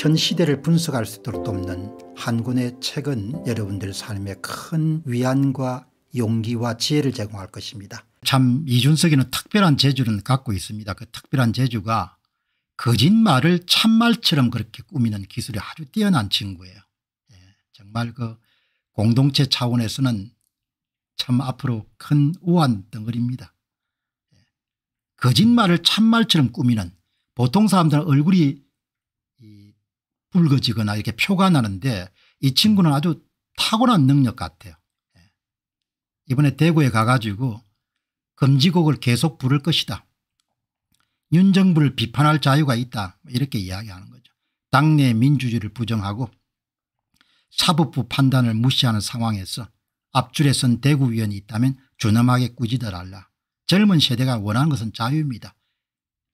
현 시대를 분석할 수 있도록 돕는 한 권의 책은 여러분들 삶에 큰 위안과 용기와 지혜를 제공할 것입니다. 참 이준석이는 특별한 재주를 갖고 있습니다. 그 특별한 재주가 거짓말을 참말처럼 그렇게 꾸미는 기술이 아주 뛰어난 친구예요. 예, 정말 그 공동체 차원에서는 참 앞으로 큰 우한 덩어리입니다. 예, 거짓말을 참말처럼 꾸미는 보통 사람들은 얼굴이 붉어지거나 이렇게 표가 나는데 이 친구는 아주 탁월한 능력 같아요. 예. 이번에 대구에 가가지고 금지곡을 계속 부를 것이다. 윤정부를 비판할 자유가 있다 뭐 이렇게 이야기하는 거죠. 당내 민주주의를 부정하고 사법부 판단을 무시하는 상황에서 앞줄에 선 대구위원이 있다면 준엄하게 꾸짖어달라. 젊은 세대가 원하는 것은 자유입니다.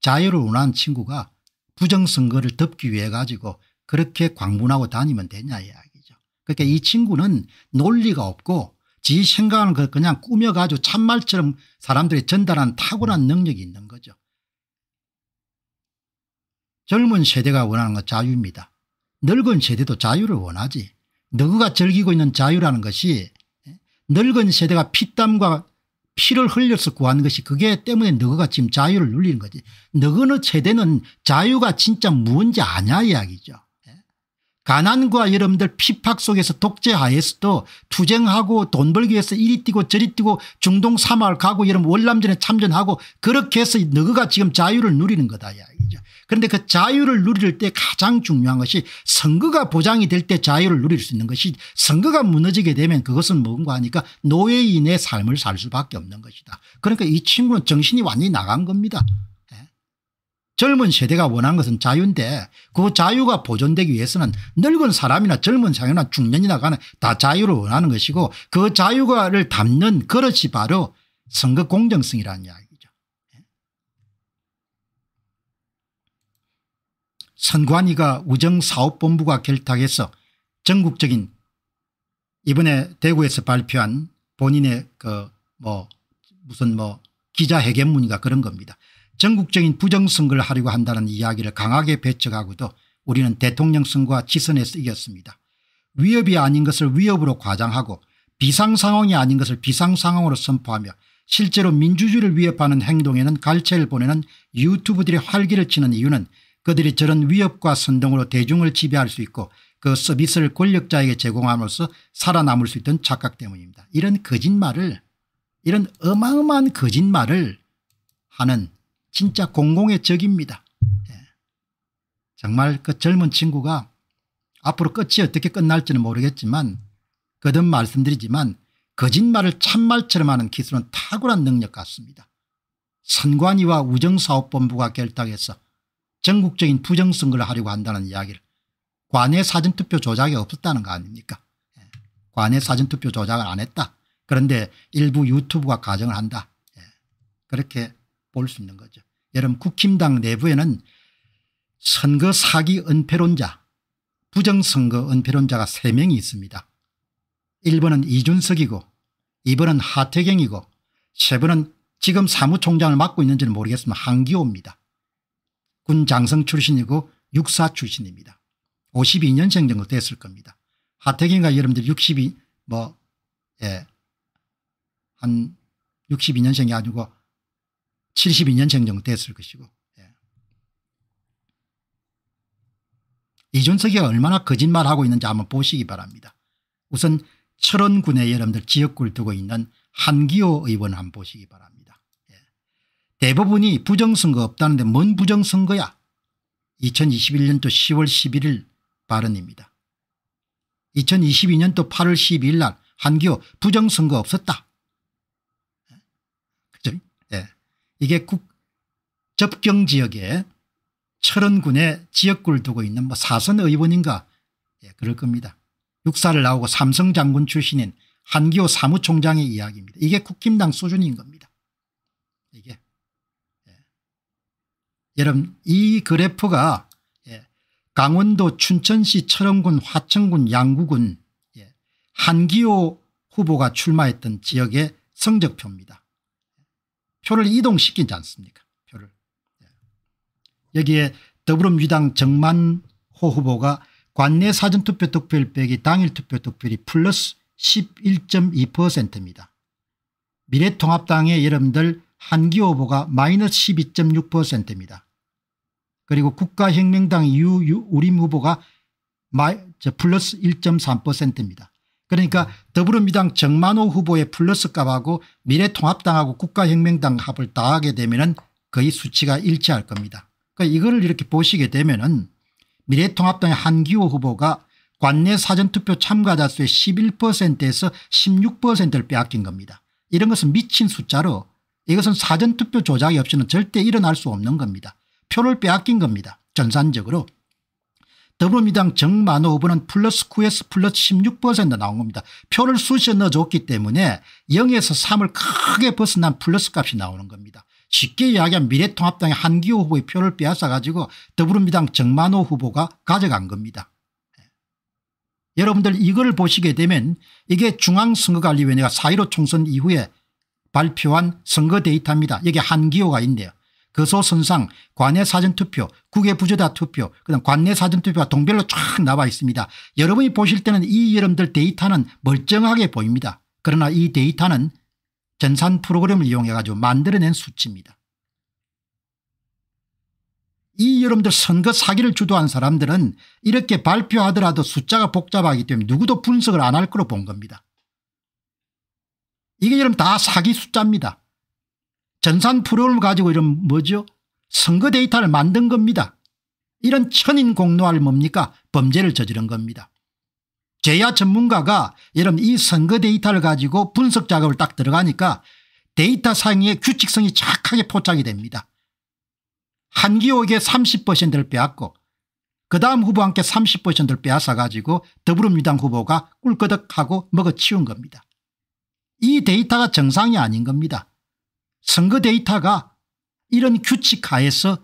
자유를 원하는 친구가 부정선거를 덮기 위해 가지고 그렇게 광분하고 다니면 되냐 이야기죠. 그러니까 이 친구는 논리가 없고 지 생각하는 걸 그냥 꾸며가지고 참말처럼 사람들이 전달한 탁월한 능력이 있는 거죠. 젊은 세대가 원하는 건 자유입니다. 늙은 세대도 자유를 원하지. 너그가 즐기고 있는 자유라는 것이 예? 늙은 세대가 피땀과 피를 흘려서 구하는 것이 그게 때문에 너그가 지금 자유를 누리는 거지. 너그는 세대는 자유가 진짜 뭔지 아냐 이야기죠. 가난과 여러분들 피박 속에서 독재하에서도 투쟁하고 돈 벌기 위해서 이리 뛰고 저리 뛰고 중동 사막을 가고 여러분 월남전에 참전하고 그렇게 해서 너가 희 지금 자유를 누리는 거다 이야기죠. 그런데 그 자유를 누릴 때 가장 중요한 것이 선거가 보장이 될 때 자유를 누릴 수 있는 것이 선거가 무너지게 되면 그것은 뭔가 하니까 노예인의 삶을 살 수밖에 없는 것이다. 그러니까 이 친구는 정신이 완전히 나간 겁니다. 젊은 세대가 원하는 것은 자유인데 그 자유가 보존되기 위해서는 늙은 사람이나 젊은 사람이나 중년이나 간에 다 자유를 원하는 것이고 그 자유를 담는 그릇이 바로 선거 공정성이라는 이야기죠. 선관위가 우정사업본부가 결탁해서 전국적인 이번에 대구에서 발표한 본인의 그 뭐 무슨 뭐 기자회견문인가 그런 겁니다. 전국적인 부정선거를 하려고 한다는 이야기를 강하게 배척하고도 우리는 대통령 선거와 지선에서 이겼습니다. 위협이 아닌 것을 위협으로 과장하고 비상상황이 아닌 것을 비상상황으로 선포하며 실제로 민주주의를 위협하는 행동에는 갈채를 보내는 유튜브들의 활기를 치는 이유는 그들이 저런 위협과 선동으로 대중을 지배할 수 있고 그 서비스를 권력자에게 제공함으로써 살아남을 수 있던 착각 때문입니다. 이런 거짓말을 이런 어마어마한 거짓말을 하는 진짜 공공의 적입니다. 예. 정말 그 젊은 친구가 앞으로 끝이 어떻게 끝날지는 모르겠지만 거듭 말씀드리지만 거짓말을 참말처럼 하는 기술은 탁월한 능력 같습니다. 선관위와 우정사업본부가 결탁해서 전국적인 부정선거를 하려고 한다는 이야기를 관외 사전투표 조작이 없었다는 거 아닙니까 예. 관외 사전투표 조작을 안 했다. 그런데 일부 유튜브가 가정을 한다. 예. 그렇게 볼수 있는 거죠. 여러분 국힘당 내부에는 선거 사기 은폐론자 부정선거 은폐론자가 3명이 있습니다. 1번은 이준석이고 2번은 하태경이고 3번은 지금 사무총장을 맡고 있는지는 모르겠지만 한기호입니다. 군 장성 출신이고 육사 출신입니다. 52년생 정도 됐을 겁니다. 하태경과 여러분들 62, 뭐, 예, 한 62년생이 아니고 72년생 정도 됐을 것이고 예. 이준석이 얼마나 거짓말하고 있는지 한번 보시기 바랍니다. 우선 철원군에 여러분들 지역구를 두고 있는 한기호 의원 한번 보시기 바랍니다. 예. 대부분이 부정선거 없다는데 뭔 부정선거야 2021년도 10월 11일 발언입니다. 2022년도 8월 12일 날 한기호 부정선거 없었다. 이게 국 접경 지역에 철원군의 지역구를 두고 있는 뭐 사선 의원인가 예, 그럴 겁니다. 육사를 나오고 삼성 장군 출신인 한기호 사무총장의 이야기입니다. 이게 국힘당 수준인 겁니다. 이게 예. 여러분 이 그래프가 예. 강원도 춘천시 철원군 화천군 양구군 예, 한기호 후보가 출마했던 지역의 성적표입니다. 표를 이동시키지 않습니까 표를. 예. 여기에 더불어민주당 정만호 후보가 관내 사전투표 득표율 빼기 당일 투표 득표율이 플러스 11.2%입니다. 미래통합당의 여러분들 한기호 후보가 마이너스 12.6%입니다. 그리고 국가혁명당 유우림 후보가 마, 플러스 1.3%입니다. 그러니까 더불어민주당 정만호 후보의 플러스 값하고 미래통합당하고 국가혁명당 합을 다 하게 되면 은 거의 수치가 일치할 겁니다. 그러니까 이거 이렇게 보시게 되면 은 미래통합당의 한기호 후보가 관내 사전투표 참가자 수의 11%에서 16%를 빼앗긴 겁니다. 이런 것은 미친 숫자로 이것은 사전투표 조작이 없이는 절대 일어날 수 없는 겁니다. 표를 빼앗긴 겁니다. 전산적으로. 더불어민주당 정만호 후보는 플러스 9에서 플러스 16% 나온 겁니다. 표를 수시에 넣어줬기 때문에 0에서 3을 크게 벗어난 플러스 값이 나오는 겁니다. 쉽게 이야기하면 미래통합당의 한기호 후보의 표를 빼앗아 가지고 더불어민주당 정만호 후보가 가져간 겁니다. 예. 여러분들 이걸 보시게 되면 이게 중앙선거관리위원회가 4.15 총선 이후에 발표한 선거 데이터입니다. 여기 한기호가 있네요. 거소선상, 관내 사전투표, 국외 부재다 투표, 그다음 관내 사전투표가 동별로 쫙 나와 있습니다. 여러분이 보실 때는 이 여러분들 데이터는 멀쩡하게 보입니다. 그러나 이 데이터는 전산 프로그램을 이용해 가지고 만들어낸 수치입니다. 이 여러분들 선거 사기를 주도한 사람들은 이렇게 발표하더라도 숫자가 복잡하기 때문에 누구도 분석을 안 할 거로 본 겁니다. 이게 여러분 다 사기 숫자입니다. 전산 프로그램을 가지고 이런 뭐죠 선거 데이터를 만든 겁니다. 이런 천인 공노할 뭡니까 범죄를 저지른 겁니다. 제야 전문가가 여러분 이 선거 데이터를 가지고 분석 작업을 딱 들어가니까 데이터 상의 규칙성이 착하게 포착이 됩니다. 한기호에게 30%를 빼앗고 그 다음 후보한테 30%를 빼앗아 가지고 더불어민주당 후보가 꿀끄덕하고 먹어치운 겁니다. 이 데이터가 정상이 아닌 겁니다. 선거 데이터가 이런 규칙 하에서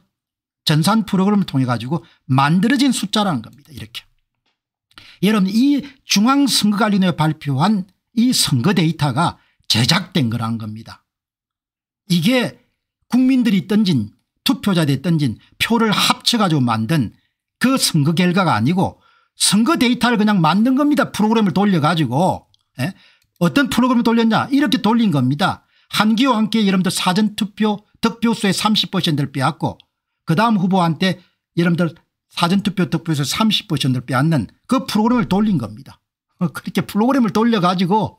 전산 프로그램을 통해 가지고 만들어진 숫자라는 겁니다. 이렇게. 여러분 이 중앙선거관리위원회 발표한 이 선거 데이터가 제작된 거라는 겁니다. 이게 국민들이 던진 투표자들이 던진 표를 합쳐가지고 만든 그 선거 결과가 아니고 선거 데이터를 그냥 만든 겁니다. 프로그램을 돌려가지고 에? 예? 어떤 프로그램을 돌렸냐 이렇게 돌린 겁니다. 한기와 함께 여러분들 사전투표 득표수의 30%를 빼앗고 그 다음 후보한테 여러분들 사전투표 득표수 30%를 빼앗는 그 프로그램을 돌린 겁니다. 어, 그렇게 프로그램을 돌려가지고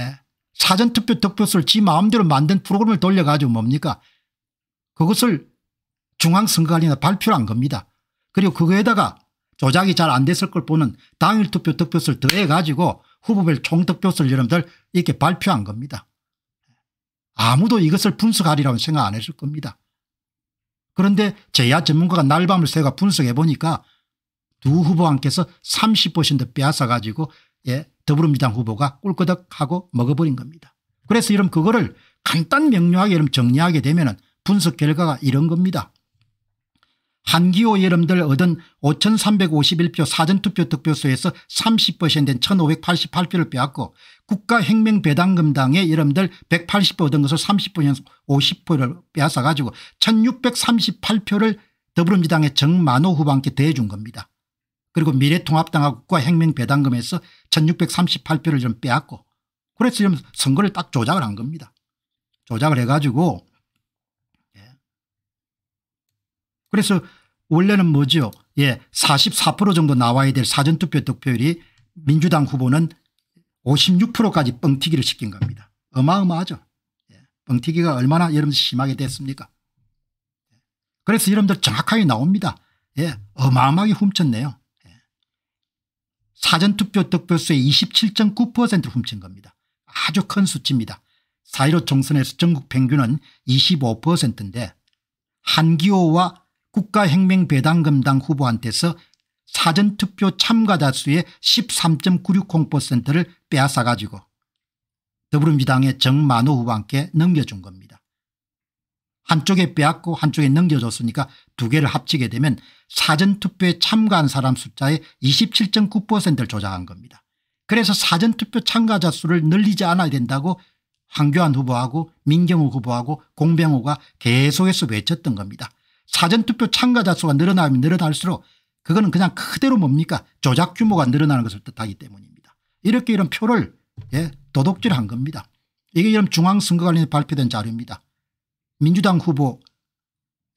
예, 사전투표 득표수를 지 마음대로 만든 프로그램을 돌려가지고 뭡니까 그것을 중앙선거관리나 발표를 한 겁니다. 그리고 그거에다가 조작이 잘 안 됐을 걸 보는 당일 투표 득표수를 더해가지고 후보별 총득표수를 여러분들 이렇게 발표한 겁니다. 아무도 이것을 분석하리라고 생각 안 했을 겁니다. 그런데 제야 전문가가 날밤을 새가 분석해 보니까 두 후보한께서 30% 빼앗아 가지고 예, 더불어민주당 후보가 꿀끄하고 먹어버린 겁니다. 그래서 이런 그거를 간단 명료하게 이런 정리하게 되면 분석 결과가 이런 겁니다. 한기호 여름들 얻은 5351표 사전투표 득표수에서 30%인 1588표를 빼앗고 국가혁명배당금당에 여러분들 180표 얻은 것을 30%에서 50%를 빼앗아 가지고 1638표를 더불어민주당의 정만호 후반께 대준 해 겁니다. 그리고 미래통합당하고 국가혁명배당금에서 1638표를 좀 빼앗고 그래서 지금 선거를 딱 조작을 한 겁니다. 조작을 해가지고 그래서 원래는 뭐죠? 예, 44% 정도 나와야 될 사전투표 득표율이 민주당 후보는 56%까지 뻥튀기를 시킨 겁니다. 어마어마하죠. 예, 뻥튀기가 얼마나 여러분 심하게 됐습니까? 예, 그래서 여러분들 정확하게 나옵니다. 예, 어마어마하게 훔쳤네요. 예. 사전투표 득표수의 27.9% 훔친 겁니다. 아주 큰 수치입니다. 4.15 총선에서 전국 평균은 25%인데 한기호와 국가혁명배당금당 후보한테서 사전투표 참가자 수의 13.960%를 빼앗아가지고 더불어민주당의 정만호 후보한테 넘겨준 겁니다. 한쪽에 빼앗고 한쪽에 넘겨줬으니까 두 개를 합치게 되면 사전투표에 참가한 사람 숫자의 27.9%를 조작한 겁니다. 그래서 사전투표 참가자 수를 늘리지 않아야 된다고 황교안 후보하고 민경우 후보하고 공병호가 계속해서 외쳤던 겁니다. 사전투표 참가자 수가 늘어나면 늘어날수록 그거는 그냥 그대로 뭡니까 조작 규모가 늘어나는 것을 뜻하기 때문입니다. 이렇게 이런 표를 예, 도둑질한 겁니다. 이게 이런 중앙선거관리에 발표된 자료입니다. 민주당 후보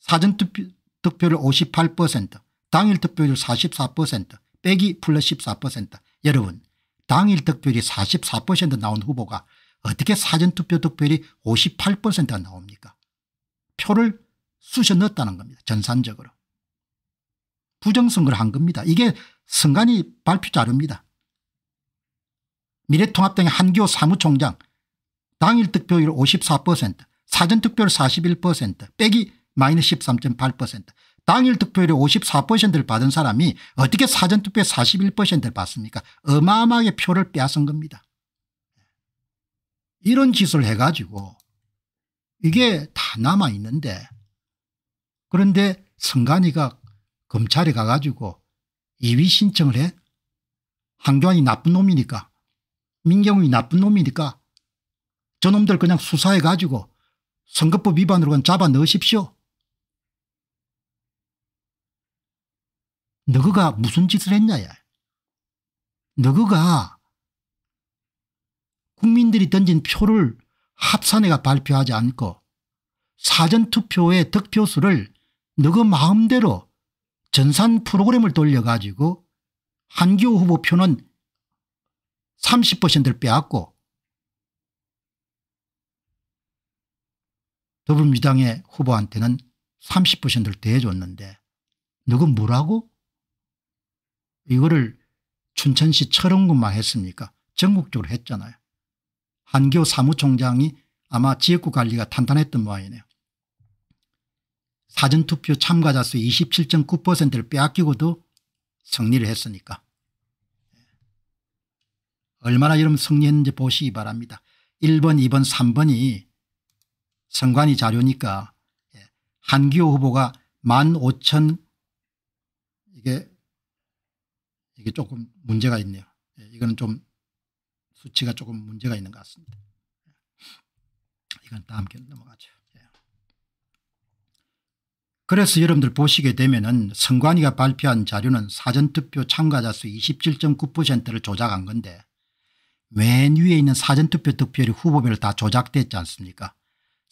사전투표를 58% 당일 득표율 44% 빼기 플러스 14% 여러분 당일 득표율이 44% 나온 후보가 어떻게 사전투표 득표율이 58%가 나옵니까? 표를 쑤셔 넣었다는 겁니다. 전산적으로. 부정선거를 한 겁니다. 이게 선관위 발표 자료입니다. 미래통합당의 한기호 사무총장 당일 득표율 54% 사전 득표율 41% 빼기 마이너스 13.8% 당일 득표율 54%를 받은 사람이 어떻게 사전 투표율 41%를 받습니까 어마어마하게 표를 빼앗은 겁니다. 이런 짓을 해가지고 이게 다 남아있는데 그런데 성관이가 검찰에 가가지고 이위 신청을 해. 한교안이 나쁜 놈이니까 민경훈이 나쁜 놈이니까 저놈들 그냥 수사해가지고 선거법 위반으로 그 잡아 넣으십시오. 너그가 무슨 짓을 했냐야. 너그가 국민들이 던진 표를 합산해가 발표하지 않고 사전투표의 득표수를 너그 마음대로 전산 프로그램을 돌려가지고 한기호 후보 표는 30%를 빼앗고 더불어민주당의 후보한테는 30%를 대해줬는데 너그 뭐라고? 이거를 춘천시 철원군만 했습니까? 전국적으로 했잖아요. 한교 사무총장이 아마 지역구 관리가 탄탄했던 모양이네요. 사전투표 참가자 수 27.9%를 빼앗기고도 승리를 했으니까. 얼마나 여러분 승리했는지 보시기 바랍니다. 1번 2번 3번이 선관위 자료니까 예, 한기호 후보가 1 5 0 이게 이게 조금 문제가 있네요. 예, 이거는 좀 수치가 조금 문제가 있는 것 같습니다. 예. 이건 다음 견 넘어가죠. 그래서 여러분들 보시게 되면 은 선관위가 발표한 자료는 사전투표 참가자 수 27.9%를 조작한 건데 맨 위에 있는 사전투표 득표율이 후보별로 다 조작됐지 않습니까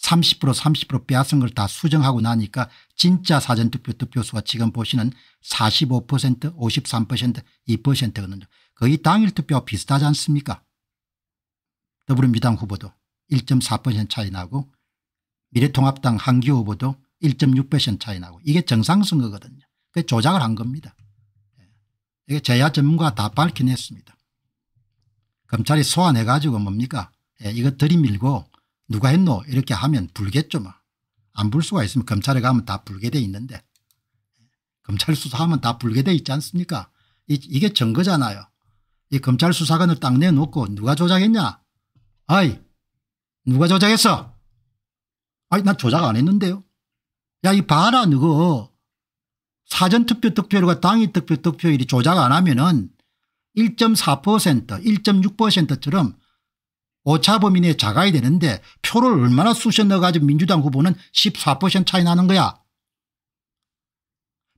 30% 30% 빼앗은 걸 다 수정하고 나니까 진짜 사전투표 득표수가 지금 보시는 45% 53% 2%거든요. 거의 당일 투표와 비슷하지 않습니까 더불어민주당 후보도 1.4% 차이 나고 미래통합당 한기 후보도 1.6배선 차이 나고 이게 정상선거거든요. 그 조작을 한 겁니다. 예. 이게 제야 전문가 다 밝혀냈습니다. 검찰이 소환해 가지고 뭡니까 예, 이거 들이밀고 누가 했노 이렇게 하면 불겠죠. 뭐. 안 불 수가 있으면 검찰에 가면 다 불게 돼 있는데 검찰 수사하면 다 불게 돼 있지 않습니까 이, 게 증거잖아요. 이 검찰 수사관을 딱 내놓고 누가 조작했냐 아이 누가 조작했어 아이 나 조작 안 했는데요. 야, 이 봐라, 너거. 사전투표 득표율과 당위 득표 득표율이 조작 안 하면은 1.4% 1.6%처럼 오차범위 내에 작아야 되는데 표를 얼마나 쑤셔 넣어가지고 민주당 후보는 14% 차이 나는 거야.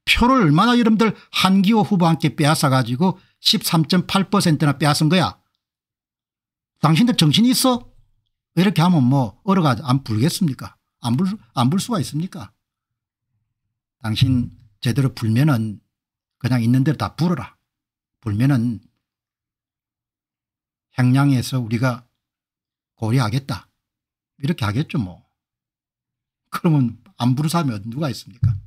표를 얼마나 여러분들 한기호 후보와 함께 빼앗아가지고 13.8%나 빼앗은 거야. 당신들 정신 이 있어? 이렇게 하면 뭐 얼어가지 안 불겠습니까? 안 불, 안 불 수가 있습니까? 당신 제대로 불면은 그냥 있는 대로 다 불어라. 불면은 향량에서 우리가 고려하겠다. 이렇게 하겠죠 뭐. 그러면 안부르사면 누가 있습니까?